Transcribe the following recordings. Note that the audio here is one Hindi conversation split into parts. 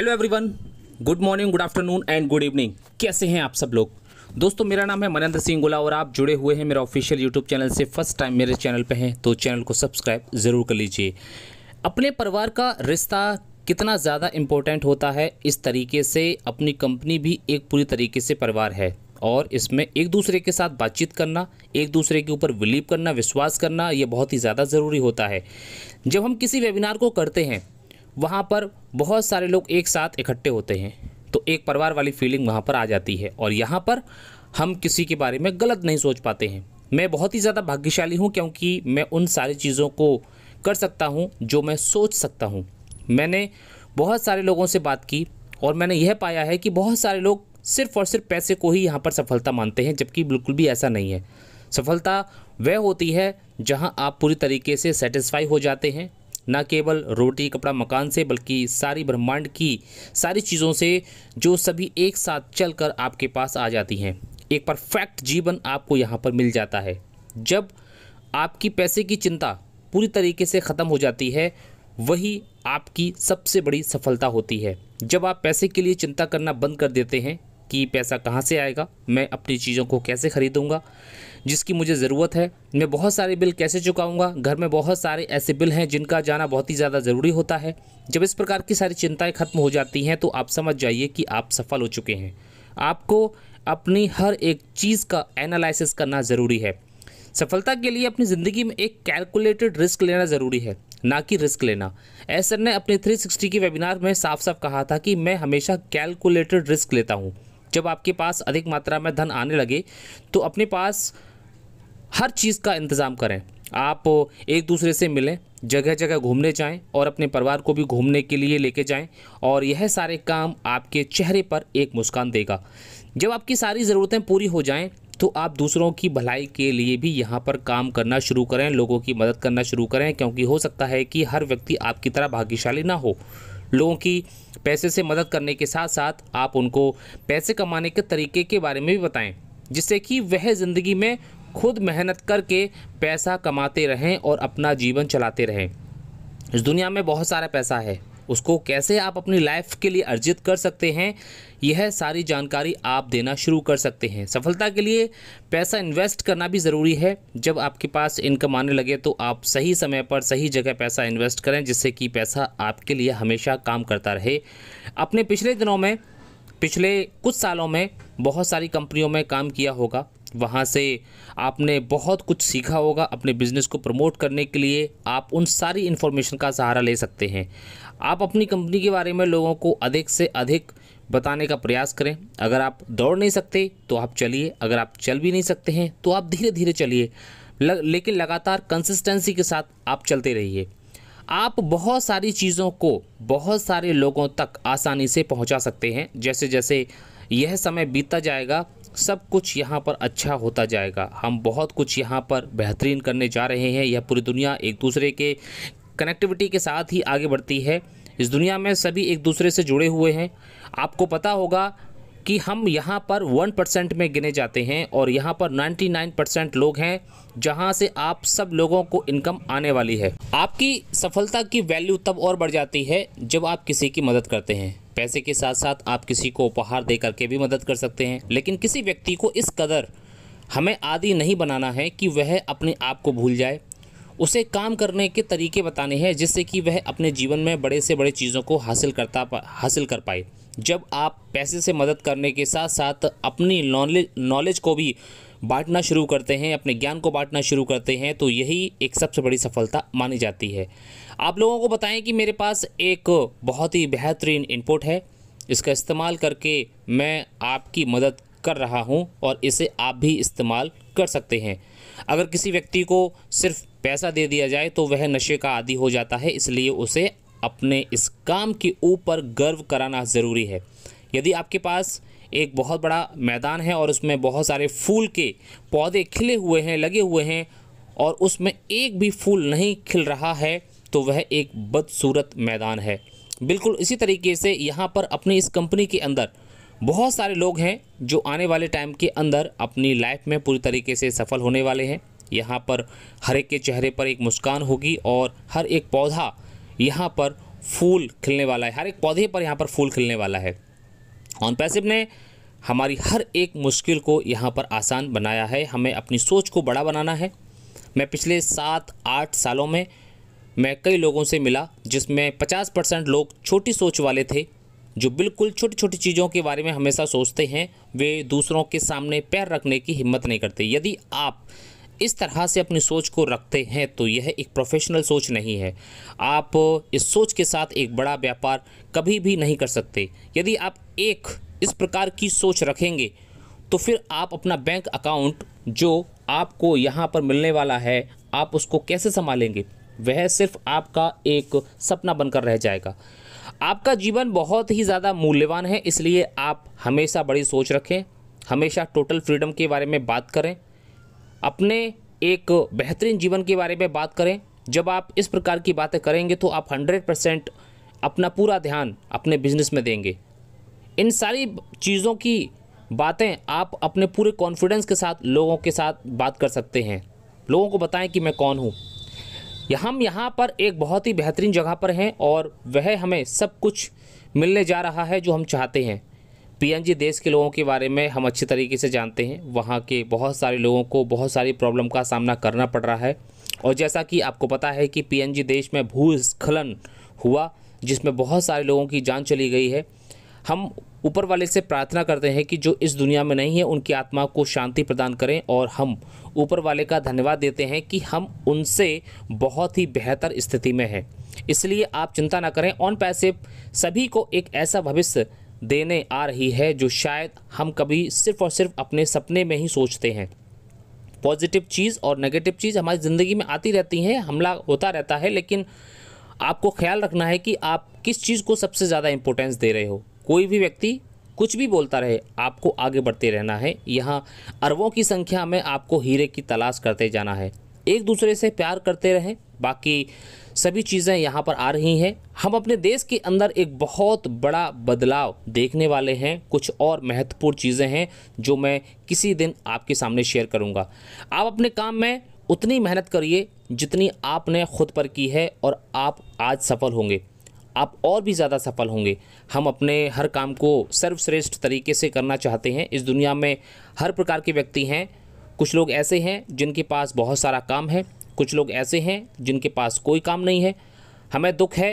hello everyone good morning good afternoon and good evening कैसे हैं आप सब लोग दोस्तों मेरा नाम है मनेंद्र सिंह गोला और आप जुड़े हुए हैं मेरा ऑफिशियल यूट्यूब चैनल से फर्स्ट टाइम मेरे चैनल पे हैं तो चैनल को सब्सक्राइब ज़रूर कर लीजिए अपने परिवार का रिश्ता कितना ज़्यादा इम्पोर्टेंट होता है इस तरीके से अपनी कंपनी भी एक पूरी तरीके से परिवार है और इसमें एक दूसरे के साथ बातचीत करना एक दूसरे के ऊपर बिलीव करना विश्वास करना ये बहुत ही ज़्यादा ज़रूरी होता है जब हम किसी वेबिनार को करते हैं वहाँ पर बहुत सारे लोग एक साथ इकट्ठे होते हैं तो एक परिवार वाली फीलिंग वहाँ पर आ जाती है और यहाँ पर हम किसी के बारे में गलत नहीं सोच पाते हैं मैं बहुत ही ज़्यादा भाग्यशाली हूँ क्योंकि मैं उन सारी चीज़ों को कर सकता हूँ जो मैं सोच सकता हूँ मैंने बहुत सारे लोगों से बात की और मैंने यह पाया है कि बहुत सारे लोग सिर्फ और सिर्फ पैसे को ही यहाँ पर सफलता मानते हैं जबकि बिल्कुल भी ऐसा नहीं है सफलता वह होती है जहाँ आप पूरी तरीके से सेटिस्फाई हो जाते हैं न केवल रोटी कपड़ा मकान से बल्कि सारी ब्रह्मांड की सारी चीज़ों से जो सभी एक साथ चल कर आपके पास आ जाती हैं एक परफेक्ट जीवन आपको यहाँ पर मिल जाता है जब आपकी पैसे की चिंता पूरी तरीके से ख़त्म हो जाती है वही आपकी सबसे बड़ी सफलता होती है जब आप पैसे के लिए चिंता करना बंद कर देते हैं कि पैसा कहाँ से आएगा मैं अपनी चीज़ों को कैसे ख़रीदूँगा जिसकी मुझे ज़रूरत है मैं बहुत सारे बिल कैसे चुकाऊंगा घर में बहुत सारे ऐसे बिल हैं जिनका जाना बहुत ही ज़्यादा ज़रूरी होता है जब इस प्रकार की सारी चिंताएँ खत्म हो जाती हैं तो आप समझ जाइए कि आप सफल हो चुके हैं आपको अपनी हर एक चीज़ का एनालिसिस करना ज़रूरी है सफलता के लिए अपनी ज़िंदगी में एक कैलकुलेटेड रिस्क लेना ज़रूरी है ना कि रिस्क लेना ऐसर ने अपने 360 के वेबिनार में साफ साफ कहा था कि मैं हमेशा कैलकुलेटेड रिस्क लेता हूँ जब आपके पास अधिक मात्रा में धन आने लगे तो अपने पास हर चीज़ का इंतज़ाम करें आप एक दूसरे से मिलें जगह जगह घूमने जाएं और अपने परिवार को भी घूमने के लिए लेके जाएं और यह सारे काम आपके चेहरे पर एक मुस्कान देगा जब आपकी सारी ज़रूरतें पूरी हो जाएं तो आप दूसरों की भलाई के लिए भी यहाँ पर काम करना शुरू करें लोगों की मदद करना शुरू करें क्योंकि हो सकता है कि हर व्यक्ति आपकी तरह भाग्यशाली ना हो लोगों की पैसे से मदद करने के साथ साथ आप उनको पैसे कमाने के तरीके के बारे में भी बताएं जिससे कि वह ज़िंदगी में खुद मेहनत करके पैसा कमाते रहें और अपना जीवन चलाते रहें इस दुनिया में बहुत सारा पैसा है उसको कैसे आप अपनी लाइफ के लिए अर्जित कर सकते हैं यह सारी जानकारी आप देना शुरू कर सकते हैं सफलता के लिए पैसा इन्वेस्ट करना भी ज़रूरी है जब आपके पास इनकम आने लगे तो आप सही समय पर सही जगह पैसा इन्वेस्ट करें जिससे कि पैसा आपके लिए हमेशा काम करता रहे अपने पिछले दिनों में पिछले कुछ सालों में बहुत सारी कंपनियों में काम किया होगा वहाँ से आपने बहुत कुछ सीखा होगा अपने बिज़नेस को प्रमोट करने के लिए आप उन सारी इन्फॉर्मेशन का सहारा ले सकते हैं आप अपनी कंपनी के बारे में लोगों को अधिक से अधिक बताने का प्रयास करें अगर आप दौड़ नहीं सकते तो आप चलिए अगर आप चल भी नहीं सकते हैं तो आप धीरे धीरे चलिए लेकिन लगातार कंसिस्टेंसी के साथ आप चलते रहिए आप बहुत सारी चीज़ों को बहुत सारे लोगों तक आसानी से पहुंचा सकते हैं जैसे जैसे यह समय बीतता जाएगा सब कुछ यहाँ पर अच्छा होता जाएगा हम बहुत कुछ यहाँ पर बेहतरीन करने जा रहे हैं यह पूरी दुनिया एक दूसरे के कनेक्टिविटी के साथ ही आगे बढ़ती है इस दुनिया में सभी एक दूसरे से जुड़े हुए हैं आपको पता होगा कि हम यहाँ पर वन परसेंट में गिने जाते हैं और यहाँ पर नाइन्टी नाइन परसेंट लोग हैं जहाँ से आप सब लोगों को इनकम आने वाली है आपकी सफलता की वैल्यू तब और बढ़ जाती है जब आप किसी की मदद करते हैं पैसे के साथ साथ आप किसी को उपहार दे करके भी मदद कर सकते हैं लेकिन किसी व्यक्ति को इस कदर हमें आदि नहीं बनाना है कि वह अपने आप को भूल जाए उसे काम करने के तरीके बताने हैं जिससे कि वह अपने जीवन में बड़े से बड़े चीज़ों को हासिल करता हासिल कर पाए जब आप पैसे से मदद करने के साथ साथ अपनी नॉलेज को भी बांटना शुरू करते हैं अपने ज्ञान को बांटना शुरू करते हैं तो यही एक सबसे बड़ी सफलता मानी जाती है आप लोगों को बताएं कि मेरे पास एक बहुत ही बेहतरीन इनपुट है इसका इस्तेमाल करके मैं आपकी मदद कर रहा हूं और इसे आप भी इस्तेमाल कर सकते हैं अगर किसी व्यक्ति को सिर्फ पैसा दे दिया जाए तो वह नशे का आदि हो जाता है इसलिए उसे अपने इस काम के ऊपर गर्व कराना ज़रूरी है यदि आपके पास एक बहुत बड़ा मैदान है और उसमें बहुत सारे फूल के पौधे खिले हुए हैं लगे हुए हैं और उसमें एक भी फूल नहीं खिल रहा है तो वह एक बदसूरत मैदान है बिल्कुल इसी तरीके से यहाँ पर अपनी इस कंपनी के अंदर बहुत सारे लोग हैं जो आने वाले टाइम के अंदर अपनी लाइफ में पूरी तरीके से सफल होने वाले हैं यहाँ पर हर एक के चेहरे पर एक मुस्कान होगी और हर एक पौधा यहाँ पर फूल खिलने वाला है हर एक पौधे पर यहाँ पर फूल खिलने वाला है ऑन पैसिव ने हमारी हर एक मुश्किल को यहाँ पर आसान बनाया है हमें अपनी सोच को बड़ा बनाना है मैं पिछले सात आठ सालों में मैं कई लोगों से मिला जिसमें पचास परसेंट लोग छोटी सोच वाले थे जो बिल्कुल छोटी छोटी चीज़ों के बारे में हमेशा सोचते हैं वे दूसरों के सामने पैर रखने की हिम्मत नहीं करते यदि आप इस तरह से अपनी सोच को रखते हैं तो यह एक प्रोफेशनल सोच नहीं है आप इस सोच के साथ एक बड़ा व्यापार कभी भी नहीं कर सकते यदि आप एक इस प्रकार की सोच रखेंगे तो फिर आप अपना बैंक अकाउंट जो आपको यहाँ पर मिलने वाला है आप उसको कैसे संभालेंगे वह सिर्फ आपका एक सपना बनकर रह जाएगा आपका जीवन बहुत ही ज़्यादा मूल्यवान है इसलिए आप हमेशा बड़ी सोच रखें हमेशा टोटल फ्रीडम के बारे में बात करें अपने एक बेहतरीन जीवन के बारे में बात करें जब आप इस प्रकार की बातें करेंगे तो आप हंड्रेड परसेंट अपना पूरा ध्यान अपने बिजनेस में देंगे इन सारी चीज़ों की बातें आप अपने पूरे कॉन्फिडेंस के साथ लोगों के साथ बात कर सकते हैं लोगों को बताएं कि मैं कौन हूँ हम यहाँ पर एक बहुत ही बेहतरीन जगह पर हैं और वह हमें सब कुछ मिलने जा रहा है जो हम चाहते हैं पीएनजी देश के लोगों के बारे में हम अच्छे तरीके से जानते हैं वहाँ के बहुत सारे लोगों को बहुत सारी प्रॉब्लम का सामना करना पड़ रहा है और जैसा कि आपको पता है कि पीएनजी देश में भूस्खलन हुआ जिसमें बहुत सारे लोगों की जान चली गई है हम ऊपर वाले से प्रार्थना करते हैं कि जो इस दुनिया में नहीं है उनकी आत्मा को शांति प्रदान करें और हम ऊपर वाले का धन्यवाद देते हैं कि हम उनसे बहुत ही बेहतर स्थिति में हैं इसलिए आप चिंता ना करें ऑन पैसे सभी को एक ऐसा भविष्य देने आ रही है जो शायद हम कभी सिर्फ और सिर्फ अपने सपने में ही सोचते हैं पॉजिटिव चीज़ और नेगेटिव चीज़ हमारी ज़िंदगी में आती रहती हैं हमला होता रहता है लेकिन आपको ख्याल रखना है कि आप किस चीज़ को सबसे ज़्यादा इम्पोर्टेंस दे रहे हो कोई भी व्यक्ति कुछ भी बोलता रहे आपको आगे बढ़ते रहना है यहाँ अरबों की संख्या में आपको हीरे की तलाश करते जाना है एक दूसरे से प्यार करते रहें बाकी सभी चीज़ें यहाँ पर आ रही हैं हम अपने देश के अंदर एक बहुत बड़ा बदलाव देखने वाले हैं कुछ और महत्वपूर्ण चीज़ें हैं जो मैं किसी दिन आपके सामने शेयर करूँगा आप अपने काम में उतनी मेहनत करिए जितनी आपने खुद पर की है और आप आज सफल होंगे आप और भी ज़्यादा सफल होंगे हम अपने हर काम को सर्वश्रेष्ठ तरीके से करना चाहते हैं इस दुनिया में हर प्रकार के व्यक्ति हैं कुछ लोग ऐसे हैं जिनके पास बहुत सारा काम है कुछ लोग ऐसे हैं जिनके पास कोई काम नहीं है हमें दुख है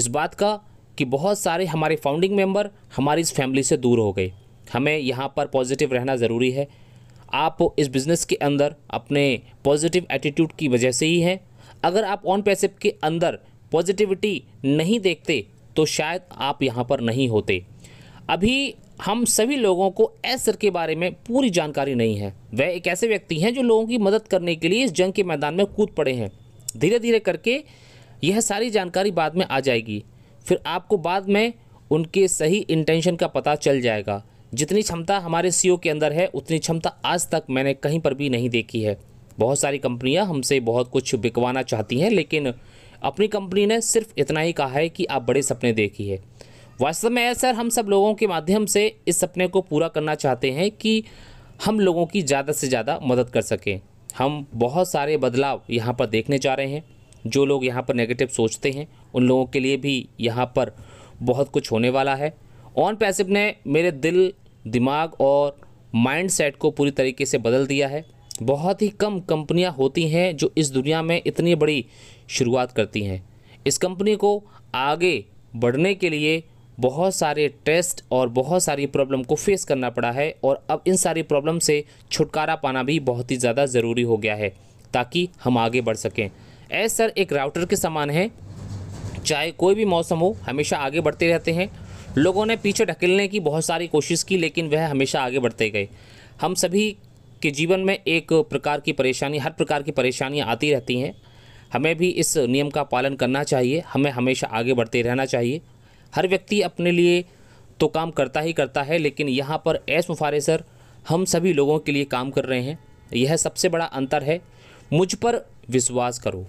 इस बात का कि बहुत सारे हमारे फाउंडिंग मेंबर हमारी इस फैमिली से दूर हो गए हमें यहाँ पर पॉजिटिव रहना ज़रूरी है आप इस बिज़नेस के अंदर अपने पॉजिटिव एटीट्यूड की वजह से ही हैं अगर आप ऑन पैसिव के अंदर पॉजिटिविटी नहीं देखते तो शायद आप यहाँ पर नहीं होते अभी हम सभी लोगों को एस सर के बारे में पूरी जानकारी नहीं है वह एक ऐसे व्यक्ति हैं जो लोगों की मदद करने के लिए इस जंग के मैदान में कूद पड़े हैं धीरे धीरे करके यह सारी जानकारी बाद में आ जाएगी फिर आपको बाद में उनके सही इंटेंशन का पता चल जाएगा जितनी क्षमता हमारे सीईओ के अंदर है उतनी क्षमता आज तक मैंने कहीं पर भी नहीं देखी है बहुत सारी कंपनियां हमसे बहुत कुछ बिकवाना चाहती हैं लेकिन अपनी कंपनी ने सिर्फ इतना ही कहा है कि आप बड़े सपने देखी है वास्तव में सर हम सब लोगों के माध्यम से इस सपने को पूरा करना चाहते हैं कि हम लोगों की ज़्यादा से ज़्यादा मदद कर सकें हम बहुत सारे बदलाव यहाँ पर देखने जा रहे हैं जो लोग यहाँ पर नेगेटिव सोचते हैं उन लोगों के लिए भी यहाँ पर बहुत कुछ होने वाला है ऑन पैसिव ने मेरे दिल दिमाग और माइंड सेट को पूरी तरीके से बदल दिया है बहुत ही कम कंपनियाँ होती हैं जो इस दुनिया में इतनी बड़ी शुरुआत करती हैं इस कंपनी को आगे बढ़ने के लिए बहुत सारे टेस्ट और बहुत सारी प्रॉब्लम को फेस करना पड़ा है और अब इन सारी प्रॉब्लम से छुटकारा पाना भी बहुत ही ज़्यादा ज़रूरी हो गया है ताकि हम आगे बढ़ सकें एस सर एक राउटर के समान है चाहे कोई भी मौसम हो हमेशा आगे बढ़ते रहते हैं लोगों ने पीछे ढकेलने की बहुत सारी कोशिश की लेकिन वह हमेशा आगे बढ़ते गए हम सभी के जीवन में एक प्रकार की परेशानी हर प्रकार की परेशानियाँ आती रहती हैं हमें भी इस नियम का पालन करना चाहिए हमें हमेशा आगे बढ़ते रहना चाहिए हर व्यक्ति अपने लिए तो काम करता ही करता है लेकिन यहाँ पर एस मुफारे सर हम सभी लोगों के लिए काम कर रहे हैं यह सबसे बड़ा अंतर है मुझ पर विश्वास करो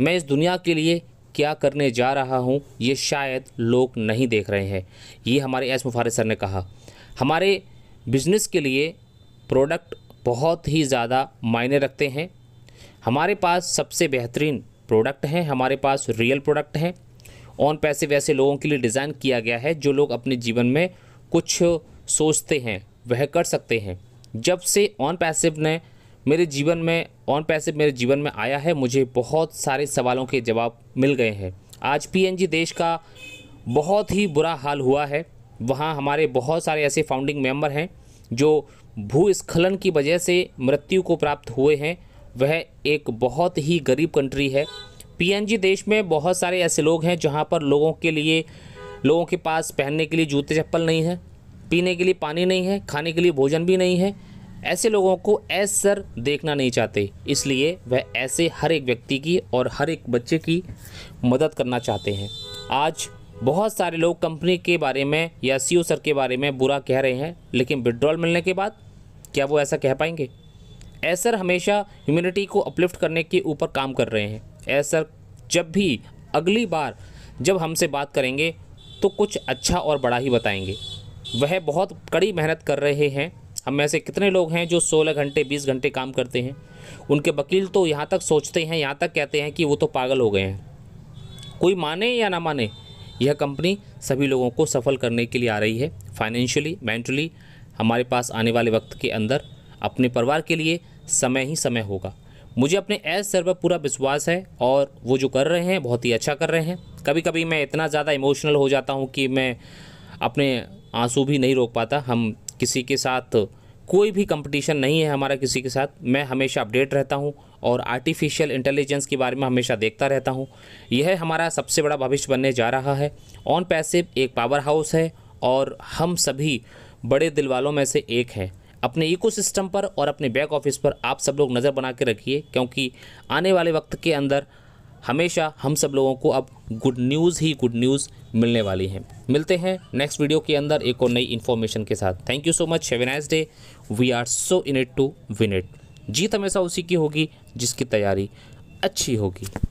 मैं इस दुनिया के लिए क्या करने जा रहा हूँ ये शायद लोग नहीं देख रहे हैं ये हमारे एस मुफारे सर ने कहा हमारे बिजनेस के लिए प्रोडक्ट बहुत ही ज़्यादा मायने रखते हैं हमारे पास सबसे बेहतरीन प्रोडक्ट हैं हमारे पास रियल प्रोडक्ट हैं ऑन पैसिव ऐसे लोगों के लिए डिज़ाइन किया गया है जो लोग अपने जीवन में कुछ सोचते हैं वह कर सकते हैं जब से ऑन पैसिव ने मेरे जीवन में ऑन पैसिव मेरे जीवन में आया है मुझे बहुत सारे सवालों के जवाब मिल गए हैं आज पीएनजी देश का बहुत ही बुरा हाल हुआ है वहाँ हमारे बहुत सारे ऐसे फाउंडिंग मेंबर हैं जो भूस्खलन की वजह से मृत्यु को प्राप्त हुए हैं वह एक बहुत ही गरीब कंट्री है पीएनजी देश में बहुत सारे ऐसे लोग हैं जहाँ पर लोगों के लिए लोगों के पास पहनने के लिए जूते चप्पल नहीं है पीने के लिए पानी नहीं है खाने के लिए भोजन भी नहीं है ऐसे लोगों को ऐस सर देखना नहीं चाहते इसलिए वह ऐसे हर एक व्यक्ति की और हर एक बच्चे की मदद करना चाहते हैं आज बहुत सारे लोग कंपनी के बारे में या सी सर के बारे में बुरा कह रहे हैं लेकिन विड्रॉल मिलने के बाद क्या वो ऐसा कह पाएंगे ऐसर हमेशा ह्यूमिनिटी को अपलिफ्ट करने के ऊपर काम कर रहे हैं ए सर जब भी अगली बार जब हमसे बात करेंगे तो कुछ अच्छा और बड़ा ही बताएंगे वह बहुत कड़ी मेहनत कर रहे हैं हम में से कितने लोग हैं जो 16 घंटे 20 घंटे काम करते हैं उनके वकील तो यहाँ तक सोचते हैं यहाँ तक कहते हैं कि वो तो पागल हो गए हैं कोई माने या ना माने यह कंपनी सभी लोगों को सफल करने के लिए आ रही है फाइनेंशियली मेंटली हमारे पास आने वाले वक्त के अंदर अपने परिवार के लिए समय ही समय होगा मुझे अपने एस सर पर पूरा विश्वास है और वो जो कर रहे हैं बहुत ही अच्छा कर रहे हैं कभी कभी मैं इतना ज़्यादा इमोशनल हो जाता हूँ कि मैं अपने आंसू भी नहीं रोक पाता हम किसी के साथ कोई भी कंपटीशन नहीं है हमारा किसी के साथ मैं हमेशा अपडेट रहता हूँ और आर्टिफिशियल इंटेलिजेंस के बारे में हमेशा देखता रहता हूँ यह हमारा सबसे बड़ा भविष्य बनने जा रहा है ऑन पैसिव एक पावर हाउस है और हम सभी बड़े दिल वालों में से एक हैं अपने इकोसिस्टम पर और अपने बैक ऑफिस पर आप सब लोग नज़र बना के रखिए क्योंकि आने वाले वक्त के अंदर हमेशा हम सब लोगों को अब गुड न्यूज़ ही गुड न्यूज़ मिलने वाली हैं मिलते हैं नेक्स्ट वीडियो के अंदर एक और नई इन्फॉर्मेशन के साथ thank you so much have a nice day we are so in it to win it जीत हमेशा उसी की होगी जिसकी तैयारी अच्छी होगी